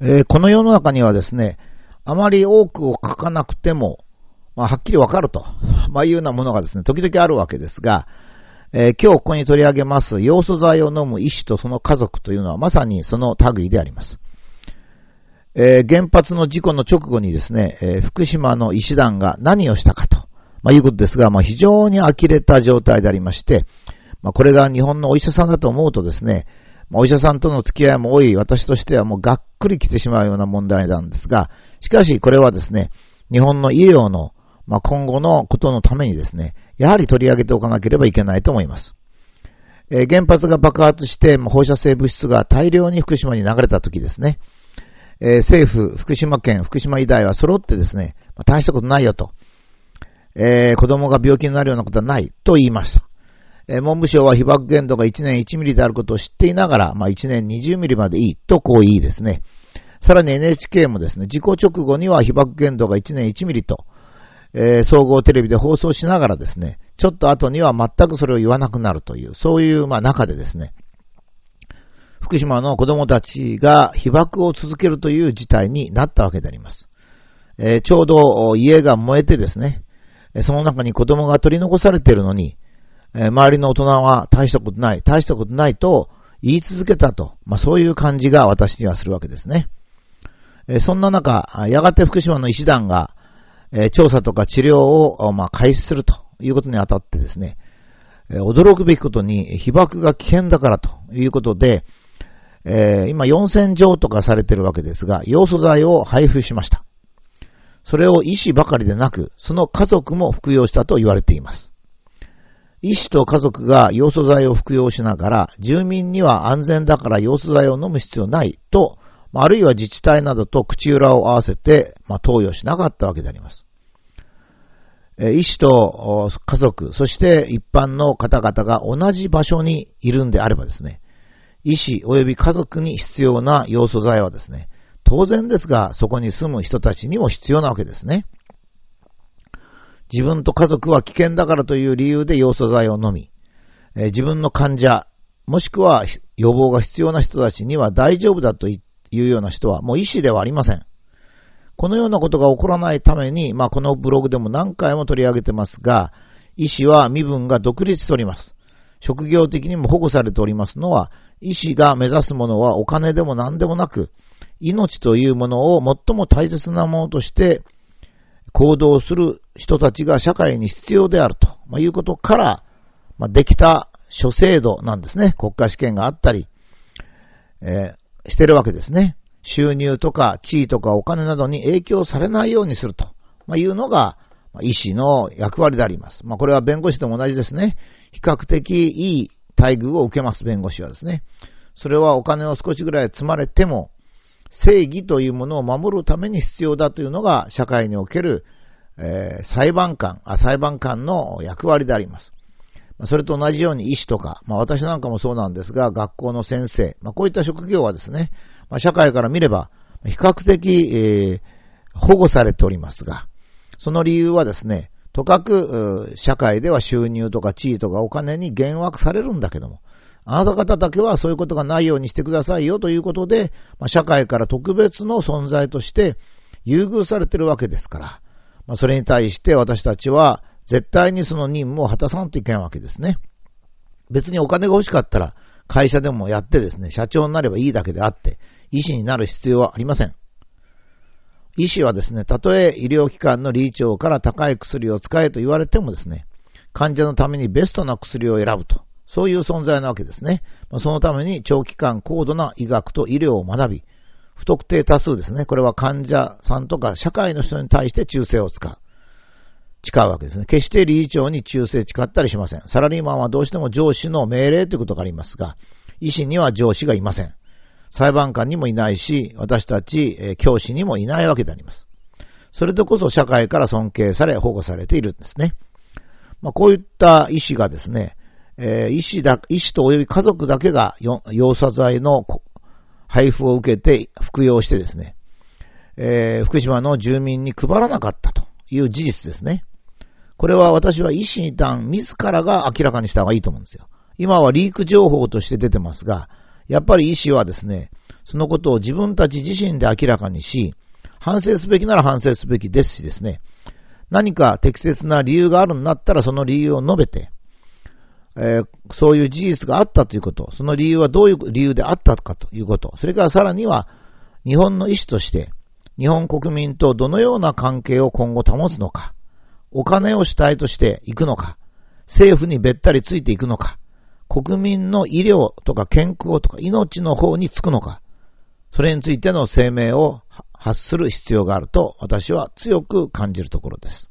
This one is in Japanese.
えー、この世の中にはですね、あまり多くを書かなくても、まあ、はっきりわかると、まあ、いうようなものがですね、時々あるわけですが、えー、今日ここに取り上げます、要素剤を飲む医師とその家族というのはまさにその類であります。えー、原発の事故の直後にですね、えー、福島の医師団が何をしたかと、まあ、いうことですが、まあ、非常に呆れた状態でありまして、まあ、これが日本のお医者さんだと思うとですね、お医者さんとの付き合いも多い私としてはもうがっくり来てしまうような問題なんですが、しかしこれはですね、日本の医療の、まあ、今後のことのためにですね、やはり取り上げておかなければいけないと思います。えー、原発が爆発して放射性物質が大量に福島に流れた時ですね、えー、政府、福島県、福島医大は揃ってですね、まあ、大したことないよと、えー、子供が病気になるようなことはないと言いました。文部省は被爆限度が1年1ミリであることを知っていながら、まあ、1年20ミリまでいいとこういいですね。さらに NHK もですね、事故直後には被爆限度が1年1ミリと、えー、総合テレビで放送しながらですね、ちょっと後には全くそれを言わなくなるという、そういうまあ中でですね、福島の子供たちが被爆を続けるという事態になったわけであります。えー、ちょうど家が燃えてですね、その中に子供が取り残されているのに、えー、周りの大人は大したことない、大したことないと言い続けたと、まあ、そういう感じが私にはするわけですね。えー、そんな中、やがて福島の医師団が、えー、調査とか治療を、まあ、開始するということにあたってですね、え驚くべきことに被爆が危険だからということで、え今4000錠とかされてるわけですが、要素剤を配布しました。それを医師ばかりでなく、その家族も服用したと言われています。医師と家族が要素剤を服用しながら、住民には安全だから要素剤を飲む必要ないと、あるいは自治体などと口裏を合わせて、まあ、投与しなかったわけであります。医師と家族、そして一般の方々が同じ場所にいるんであればですね、医師及び家族に必要な要素剤はですね、当然ですが、そこに住む人たちにも必要なわけですね。自分と家族は危険だからという理由で要素剤を飲み、自分の患者、もしくは予防が必要な人たちには大丈夫だというような人はもう医師ではありません。このようなことが起こらないために、まあ、このブログでも何回も取り上げてますが、医師は身分が独立しております。職業的にも保護されておりますのは、医師が目指すものはお金でも何でもなく、命というものを最も大切なものとして行動する人たちが社会に必要であると、いうことから、まできた諸制度なんですね。国家試験があったり、えー、してるわけですね。収入とか地位とかお金などに影響されないようにすると、いうのが、医師の役割であります。まあ、これは弁護士とも同じですね。比較的いい待遇を受けます、弁護士はですね。それはお金を少しぐらい積まれても、正義というものを守るために必要だというのが社会における、えー、裁判官あ、裁判官の役割であります。それと同じように医師とか、まあ私なんかもそうなんですが、学校の先生、まあこういった職業はですね、まあ社会から見れば、比較的、えー、保護されておりますが、その理由はですね、とかく、社会では収入とか地位とかお金に幻惑されるんだけども、あなた方だけはそういうことがないようにしてくださいよということで、まあ、社会から特別の存在として優遇されてるわけですから、まあ、それに対して私たちは絶対にその任務を果たさんといけんわけですね。別にお金が欲しかったら会社でもやってですね、社長になればいいだけであって、医師になる必要はありません。医師はですね、たとえ医療機関の理事長から高い薬を使えと言われてもですね、患者のためにベストな薬を選ぶと、そういう存在なわけですね。そのために長期間高度な医学と医療を学び、不特定多数ですね、これは患者さんとか社会の人に対して忠誠を使う。誓うわけですね。決して理事長に忠誠誓ったりしません。サラリーマンはどうしても上司の命令ということがありますが、医師には上司がいません。裁判官にもいないし、私たち、教師にもいないわけであります。それでこそ社会から尊敬され、保護されているんですね。まあ、こういった医師がですね、えー、医師だ、医師と及び家族だけが要作剤の配布を受けて服用してですね、えー、福島の住民に配らなかったという事実ですね。これは私は医師団自らが明らかにした方がいいと思うんですよ。今はリーク情報として出てますが、やっぱり医師はですね、そのことを自分たち自身で明らかにし、反省すべきなら反省すべきですしですね、何か適切な理由があるんだったらその理由を述べて、えー、そういう事実があったということ、その理由はどういう理由であったかということ、それからさらには日本の医師として日本国民とどのような関係を今後保つのか、お金を主体としていくのか、政府にべったりついていくのか、国民の医療とか健康とか命の方につくのか、それについての声明を発する必要があると私は強く感じるところです。